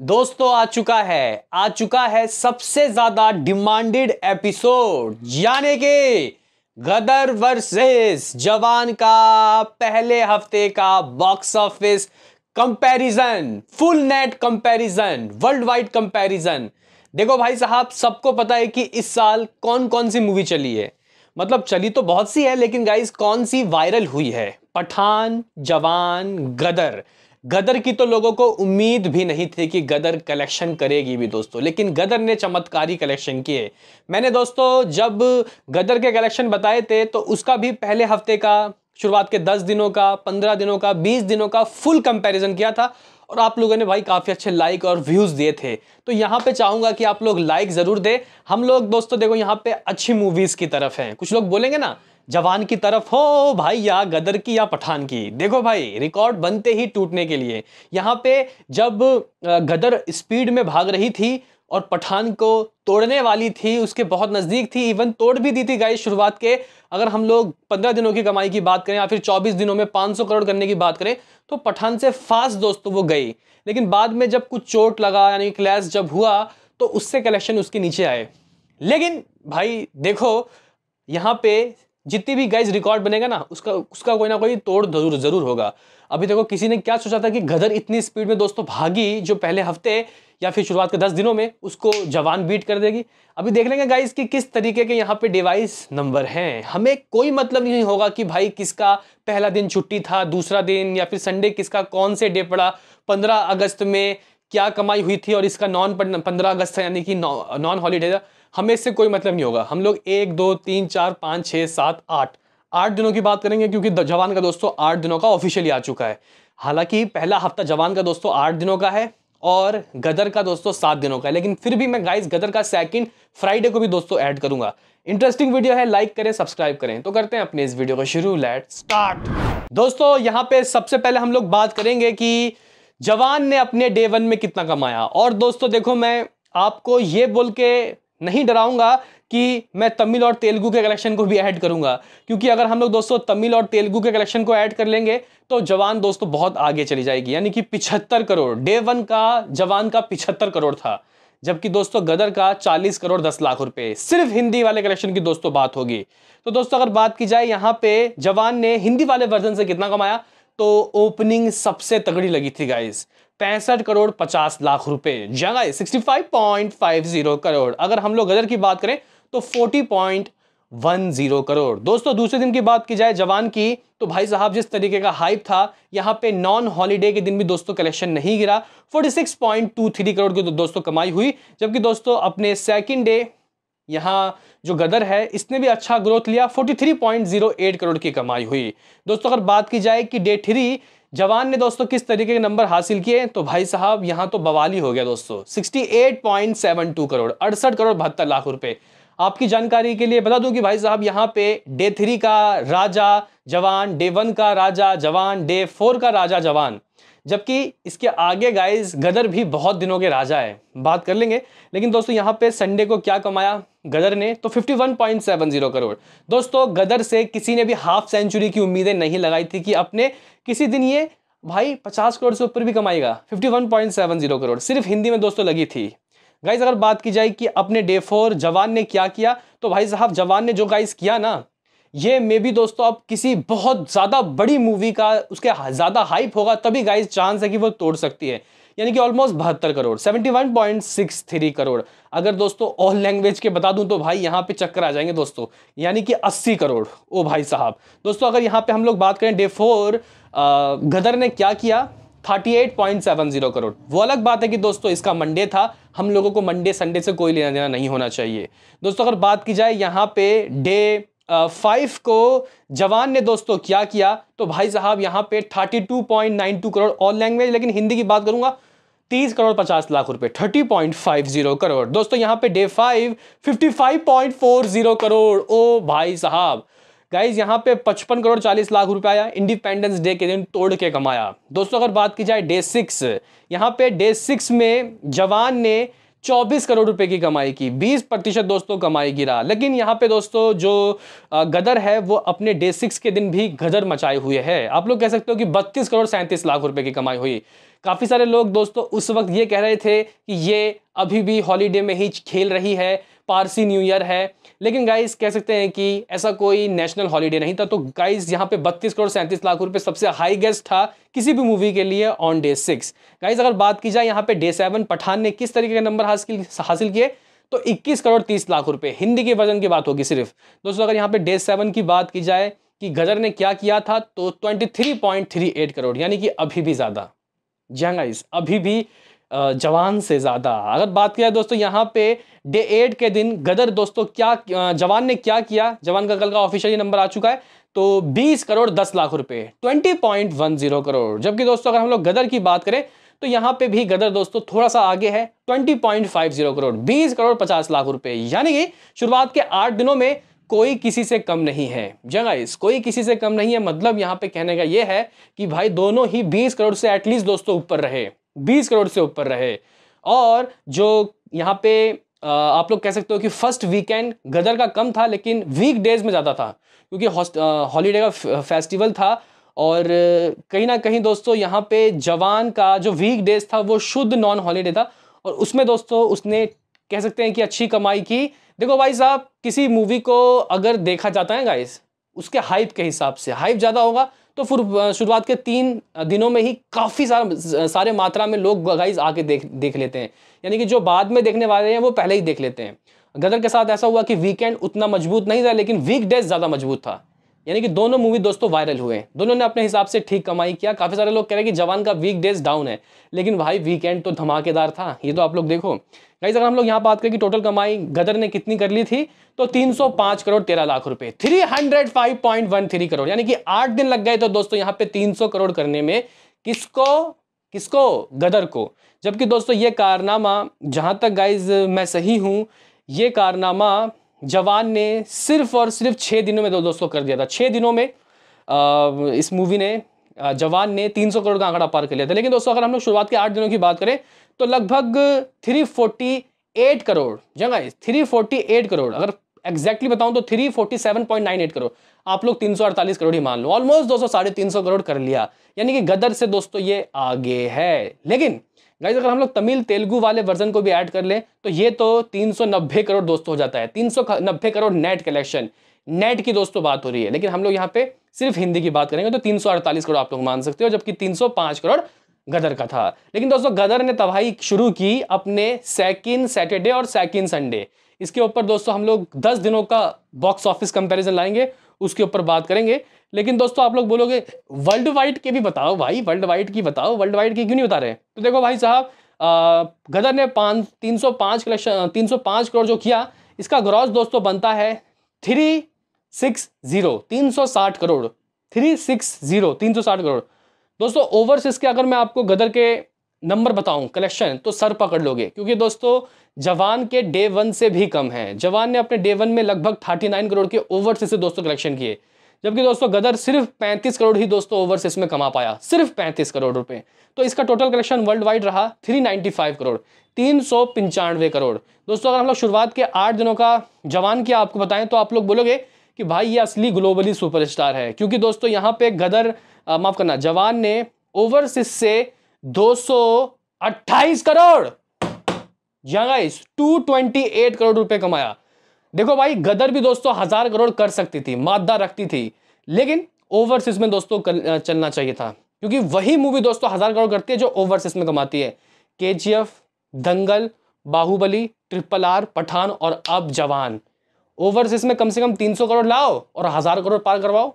दोस्तों आ चुका है आ चुका है सबसे ज्यादा डिमांडेड एपिसोड यानी कि गदर वर्सेस जवान का पहले हफ्ते का box office comparison full net comparison world wide comparison देखो भाई साहब सबको पता है कि इस साल कौन कौन सी मूवी चली है मतलब चली तो बहुत सी है लेकिन गाइस कौन सी वायरल हुई है पठान जवान गदर गदर की तो लोगों को उम्मीद भी नहीं थी कि गदर कलेक्शन करेगी भी दोस्तों लेकिन गदर ने चमत्कारी कलेक्शन किए मैंने दोस्तों जब गदर के कलेक्शन बताए थे तो उसका भी पहले हफ्ते का शुरुआत के दस दिनों का पंद्रह दिनों का बीस दिनों का फुल कंपैरिजन किया था और आप लोगों ने भाई काफ़ी अच्छे लाइक और व्यूज़ दिए थे तो यहाँ पे चाहूँगा कि आप लोग लाइक ज़रूर दें हम लोग दोस्तों देखो यहाँ पे अच्छी मूवीज़ की तरफ हैं कुछ लोग बोलेंगे ना जवान की तरफ हो भाई या गदर की या पठान की देखो भाई रिकॉर्ड बनते ही टूटने के लिए यहाँ पे जब गदर स्पीड में भाग रही थी और पठान को तोड़ने वाली थी उसके बहुत नज़दीक थी इवन तोड़ भी दी थी गाइस शुरुआत के अगर हम लोग पंद्रह दिनों की कमाई की बात करें या फिर चौबीस दिनों में पाँच सौ करोड़ करने की बात करें तो पठान से फास्ट दोस्तों वो गई लेकिन बाद में जब कुछ चोट लगा यानी क्लैश जब हुआ तो उससे कलेक्शन उसके नीचे आए लेकिन भाई देखो यहाँ पे जितनी भी गाइज रिकॉर्ड बनेगा ना उसका उसका कोई ना कोई तोड़ जरूर जरूर होगा अभी देखो किसी ने क्या सोचा था कि गदर इतनी स्पीड में दोस्तों भागी जो पहले हफ्ते या फिर शुरुआत के दस दिनों में उसको जवान बीट कर देगी अभी देख लेंगे गाइज कि किस तरीके के यहाँ पे डिवाइस नंबर हैं हमें कोई मतलब नहीं होगा कि भाई किसका पहला दिन छुट्टी था दूसरा दिन या फिर संडे किसका कौन से डे पड़ा पंद्रह अगस्त में क्या कमाई हुई थी और इसका नॉन पंद्रह अगस्त था यानी कि नॉन हॉलीडे था हमें इससे कोई मतलब नहीं होगा हम लोग एक दो तीन चार पाँच छः सात आठ आठ दिनों की बात करेंगे क्योंकि जवान का दोस्तों आठ दिनों का ऑफिशियली आ चुका है हालांकि पहला हफ्ता जवान का दोस्तों आठ दिनों का है और गदर का दोस्तों सात दिनों का है लेकिन फिर भी मैं गाइस गदर का सेकंड फ्राइडे को भी दोस्तों ऐड करूंगा इंटरेस्टिंग वीडियो है लाइक करें सब्सक्राइब करें तो करते हैं अपने इस वीडियो को शुरू लेट स्टार्ट दोस्तों यहाँ पे सबसे पहले हम लोग बात करेंगे कि जवान ने अपने डे वन में कितना कमाया और दोस्तों देखो मैं आपको ये बोल के नहीं डराऊंगा कि मैं तमिल और तेलुगु के कलेक्शन को भी ऐड करूंगा क्योंकि अगर हम लोग दोस्तों तमिल और तेलुगु के कलेक्शन को ऐड कर लेंगे तो जवान दोस्तों बहुत आगे चली जाएगी यानी कि पिछहत्तर करोड़ डे वन का जवान का पिछहत्तर करोड़ था जबकि दोस्तों गदर का 40 करोड़ 10 लाख रुपए सिर्फ हिंदी वाले कलेक्शन की दोस्तों बात होगी तो दोस्तों अगर बात की जाए यहाँ पे जवान ने हिंदी वाले वर्जन से कितना कमाया तो ओपनिंग सबसे तगड़ी लगी थी गाइस पैंसठ करोड़ पचास लाख रुपए जगह sixty five point five zero crore अगर हम लोग गजर की बात करें तो forty point one zero crore दोस्तों दूसरे दिन की बात की जाए जवान की तो भाई साहब जिस तरीके का हाइप था यहाँ पे नॉन हॉलीडे के दिन भी दोस्तों कलेक्शन नहीं गिरा forty six point two three crore की तो दोस्तों कमाई हुई जबकि दोस्तों अपने सेकेंड डे यहाँ जो गदर है इसने भी अच्छा ग्रोथ लिया 43.08 करोड़ की कमाई हुई दोस्तों अगर बात की जाए कि डे थ्री जवान ने दोस्तों किस तरीके के नंबर हासिल किए तो भाई साहब यहाँ तो बवाली हो गया दोस्तों 68.72 करोड़ अड़सठ करोड़ बहत्तर लाख रुपए आपकी जानकारी के लिए बता दूं कि भाई साहब यहाँ पे डे थ्री का राजा जवान डे वन का राजा जवान डे फोर का राजा जवान जबकि इसके आगे गाइस गदर भी बहुत दिनों के राजा है बात कर लेंगे लेकिन दोस्तों यहाँ पे संडे को क्या कमाया गदर ने तो 51.70 करोड़ दोस्तों गदर से किसी ने भी हाफ सेंचुरी की उम्मीदें नहीं लगाई थी कि अपने किसी दिन ये भाई 50 करोड़ से ऊपर भी कमाएगा 51.70 करोड़ सिर्फ हिंदी में दोस्तों लगी थी गाइज अगर बात की जाए कि अपने डे फोर जवान ने क्या किया तो भाई साहब जवान ने जो गाइज किया ना ये मे बी दोस्तों आप किसी बहुत ज़्यादा बड़ी मूवी का उसके ज़्यादा हाइप होगा तभी गाइज चांस है कि वो तोड़ सकती है यानी कि ऑलमोस्ट बहत्तर करोड़ 71.63 करोड़ अगर दोस्तों ऑल लैंग्वेज के बता दूं तो भाई यहाँ पे चक्कर आ जाएंगे दोस्तों यानी कि 80 करोड़ ओ भाई साहब दोस्तों अगर यहाँ पे हम लोग बात करें डे फोर गदर ने क्या किया 38.70 करोड़ वो अलग बात है कि दोस्तों इसका मंडे था हम लोगों को मंडे संडे से कोई लेना देना नहीं होना चाहिए दोस्तों अगर बात की जाए यहाँ पे डे फाइव को जवान ने दोस्तों क्या किया तो भाई साहब यहाँ पे thirty two point nine two crore all language लेकिन हिंदी की बात करूंगा तीस करोड़ पचास लाख रुपए thirty point five zero crore दोस्तों यहाँ पे day five fifty five point four zero crore ओ भाई साहब गाइज यहाँ पे पचपन करोड़ चालीस लाख रुपए आया इंडिपेंडेंस डे के दिन तोड़ के कमाया दोस्तों अगर बात की जाए डे सिक्स यहाँ पे डे सिक्स में जवान ने 24 करोड़ रुपए की कमाई की 20 प्रतिशत दोस्तों कमाई गिरा लेकिन यहाँ पे दोस्तों जो गदर है वो अपने डे सिक्स के दिन भी गदर मचाए हुए है आप लोग कह सकते हो कि 32 करोड़ सैंतीस लाख रुपए की कमाई हुई काफ़ी सारे लोग दोस्तों उस वक्त ये कह रहे थे कि ये अभी भी हॉलीडे में ही खेल रही है पारसी न्यू ईयर है लेकिन गाइज कह सकते हैं कि ऐसा कोई नेशनल हॉलीडे नहीं था तो गाइज यहाँ पे बत्तीस करोड़ सैंतीस लाख रुपए सबसे हाई गेस्ट था किसी भी मूवी के लिए ऑन डे सिक्स गाइज अगर बात की जाए यहाँ पे डे सेवन पठान ने किस तरीके के नंबर हासिल किए तो 21 करोड़ 30 लाख रुपए हिंदी के वर्जन की बात होगी सिर्फ दोस्तों अगर यहाँ पे डे सेवन की बात की जाए कि गजर ने क्या किया था तो 23.38 करोड़ यानी कि अभी भी ज़्यादा जी हाँ गाइस अभी भी जवान से ज़्यादा अगर बात किया दोस्तों यहाँ पे डे एट के दिन गदर दोस्तों क्या जवान ने क्या किया जवान का कल का ऑफिशियली नंबर आ चुका है तो 20 करोड़ 10 लाख रुपए 20.10 करोड़ जबकि दोस्तों अगर हम लोग गदर की बात करें तो यहाँ पे भी गदर दोस्तों थोड़ा सा आगे है 20.50 करोड़ 20 करोड़ 50 लाख रुपए यानी कि शुरुआत के आठ दिनों में कोई किसी से कम नहीं है जगाइस कोई किसी से कम नहीं है मतलब यहाँ पे कहने का ये है कि भाई दोनों ही 20 करोड़ से एटलीस्ट दोस्तों ऊपर रहे बीस करोड़ से ऊपर रहे और जो यहाँ पे आप लोग कह सकते हो कि फर्स्ट वीकेंड गदर का कम था लेकिन वीक डेज में ज़्यादा था क्योंकि हॉलीडे का फेस्टिवल था और कहीं ना कहीं दोस्तों यहाँ पे जवान का जो वीक डेज था वो शुद्ध नॉन हॉलीडे था और उसमें दोस्तों उसने कह सकते हैं कि अच्छी कमाई की देखो भाई साहब किसी मूवी को अगर देखा जाता है गाइस उसके हाइप के हिसाब से हाइप ज़्यादा होगा तो फिर शुरुआत के तीन दिनों में ही काफ़ी सारा सारे मात्रा में लोग गाइज आके देख देख लेते हैं यानी कि जो बाद में देखने वाले हैं वो पहले ही देख लेते हैं गदर के साथ ऐसा हुआ कि वीकेंड उतना मजबूत नहीं था लेकिन वीकडेज ज़्यादा मजबूत था यानी कि दोनों मूवी दोस्तों वायरल हुए हैं दोनों ने अपने हिसाब से ठीक कमाई किया काफ़ी सारे लोग कह रहे हैं कि जवान का वीक डेज डाउन है लेकिन भाई वीकेंड तो धमाकेदार था ये तो आप लोग देखो गाइज अगर हम लोग यहाँ बात करें कि टोटल कमाई गदर ने कितनी कर ली थी तो 305 करोड़ 13 लाख रुपए 305.13 करोड़ यानी कि आठ दिन लग गए तो दोस्तों यहाँ पे तीन करोड़ करने में किसको किसको गदर को जबकि दोस्तों ये कारनामा जहाँ तक गाइज मैं सही हूँ ये कारनामा जवान ने सिर्फ और सिर्फ छः दिनों में दो दोस्तों कर दिया था छः दिनों में इस मूवी ने जवान ने 300 करोड़ का आंकड़ा पार कर लिया था लेकिन दोस्तों अगर हम लोग शुरुआत के आठ दिनों की बात करें तो लगभग 348 करोड़ जगह एट करोड़ अगर एग्जैक्टली बताऊं तो 347.98 करोड़ आप लोग 348 करोड़ ही मान लो ऑलमोस्ट दोस्तों साढ़े तीन करोड़ कर लिया यानी कि गदर से दोस्तों ये आगे है लेकिन गाइज अगर हम लोग तमिल तेलुगू वाले वर्जन को भी ऐड कर लें तो ये तो 390 करोड़ दोस्तों हो जाता है 390 करोड़ नेट कलेक्शन नेट की दोस्तों बात हो रही है लेकिन हम लोग यहाँ पे सिर्फ हिंदी की बात करेंगे तो 348 करोड़ आप लोग मान सकते हो जबकि 305 करोड़ गदर का था लेकिन दोस्तों गदर ने तबाही शुरू की अपने सेकेंड सैटरडे और सेकेंड संडे इसके ऊपर दोस्तों हम लोग दस दिनों का बॉक्स ऑफिस कंपेरिजन लाएंगे उसके ऊपर बात करेंगे लेकिन दोस्तों आप लोग बोलोगे वर्ल्ड वाइड के भी बताओ भाई वर्ल्ड वाइड की बताओ वर्ल्ड वाइड की क्यों नहीं बता रहे तो देखो भाई साहब गदर ने पाँच तीन सौ पाँच तीन सौ पाँच करोड़ जो किया इसका ग्रॉस दोस्तों बनता है थ्री सिक्स जीरो तीन सौ साठ करोड़ थ्री सिक्स जीरो तीन सौ साठ करोड़ दोस्तों ओवरसीज के अगर मैं आपको गदर के नंबर बताऊं कलेक्शन तो सर पकड़ लोगे क्योंकि दोस्तों जवान के डे वन से भी कम है जवान ने अपने डे वन में लगभग थर्टी नाइन करोड़ के ओवरसीज से दोस्तों कलेक्शन किए जबकि दोस्तों गदर सिर्फ पैंतीस करोड़ ही दोस्तों ओवरसीज में कमा पाया सिर्फ पैंतीस करोड़ रुपए तो इसका टोटल कलेक्शन वर्ल्ड वाइड रहा थ्री नाइन्टी फाइव करोड़ तीन सौ पंचानवे करोड़ दोस्तों अगर हम लोग शुरुआत के आठ दिनों का जवान की आपको बताएं तो आप लोग बोलोगे कि भाई ये असली ग्लोबली सुपरस्टार है क्योंकि दोस्तों यहाँ पे गदर माफ़ करना जवान ने ओवरसिस से 228 करोड़ या गाइस 228 करोड़ रुपए कमाया देखो भाई गदर भी दोस्तों हजार करोड़ कर सकती थी मादा रखती थी लेकिन ओवरसीज में दोस्तों चलना चाहिए था क्योंकि वही मूवी दोस्तों हजार करोड़ करती है जो ओवरसीज में कमाती है के दंगल बाहुबली ट्रिपल आर पठान और अब जवान ओवरसीज में कम से कम 300 करोड़ लाओ और हजार करोड़ पार करवाओ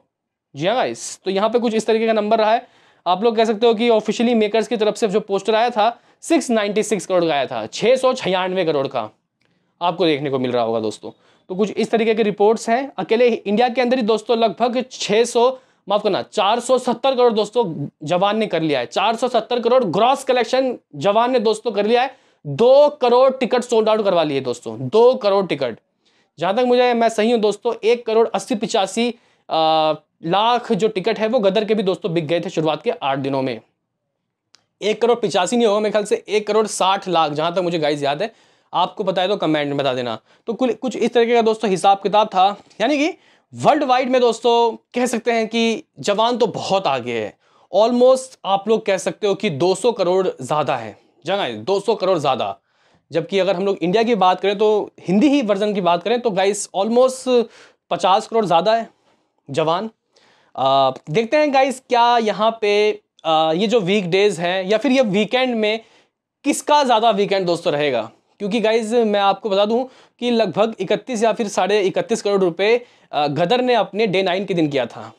जी हाँ गाइस तो यहाँ पे कुछ इस तरीके का नंबर रहा है आप लोग कह सकते हो कि ऑफिशियली मेकर्स की तरफ से जो पोस्टर आया था 696 करोड़ का आया था छः करोड़ का आपको देखने को मिल रहा होगा दोस्तों तो कुछ इस तरीके के रिपोर्ट्स हैं अकेले इंडिया के अंदर ही दोस्तों लगभग 600 माफ करना 470 करोड़ दोस्तों जवान ने कर लिया है 470 करोड़ ग्रॉस कलेक्शन जवान ने दोस्तों कर लिया है दो करोड़ टिकट सोल्ड आउट करवा लिए दोस्तों दो करोड़ टिकट जहां तक मुझे मैं सही हूं दोस्तों एक करोड़ अस्सी पिचासी लाख जो टिकट है वो गदर के भी दोस्तों बिक गए थे शुरुआत के आठ दिनों में एक करोड़ पिचासी नहीं होगा मेरे ख्याल से एक करोड़ साठ लाख जहाँ तक मुझे गाइस याद है आपको बताए तो कमेंट में बता देना तो कुल कुछ इस तरीके का दोस्तों हिसाब किताब था यानी कि वर्ल्ड वाइड में दोस्तों कह सकते हैं कि जवान तो बहुत आगे है ऑलमोस्ट आप लोग कह सकते हो कि 200 करोड़ ज़्यादा है जगह 200 करोड़ ज़्यादा जबकि अगर हम लोग इंडिया की बात करें तो हिंदी ही वर्जन की बात करें तो गाइस ऑलमोस्ट 50 करोड़ ज़्यादा है जवान आ, देखते हैं गाइस क्या यहाँ पे आ, ये जो वीक डेज़ हैं या फिर ये वीकेंड में किसका ज़्यादा वीकेंड दोस्तों रहेगा क्योंकि गाइज मैं आपको बता दूं कि लगभग 31 या फिर साढ़े इकतीस करोड़ रुपए गदर ने अपने डे नाइन के दिन किया था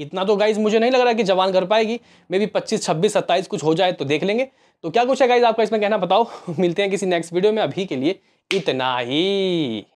इतना तो गाइज मुझे नहीं लग रहा कि जवान कर पाएगी मे बी पच्चीस छब्बीस सत्ताईस कुछ हो जाए तो देख लेंगे तो क्या कुछ है गाइज आपका इसमें कहना बताओ मिलते हैं किसी नेक्स्ट वीडियो में अभी के लिए इतना ही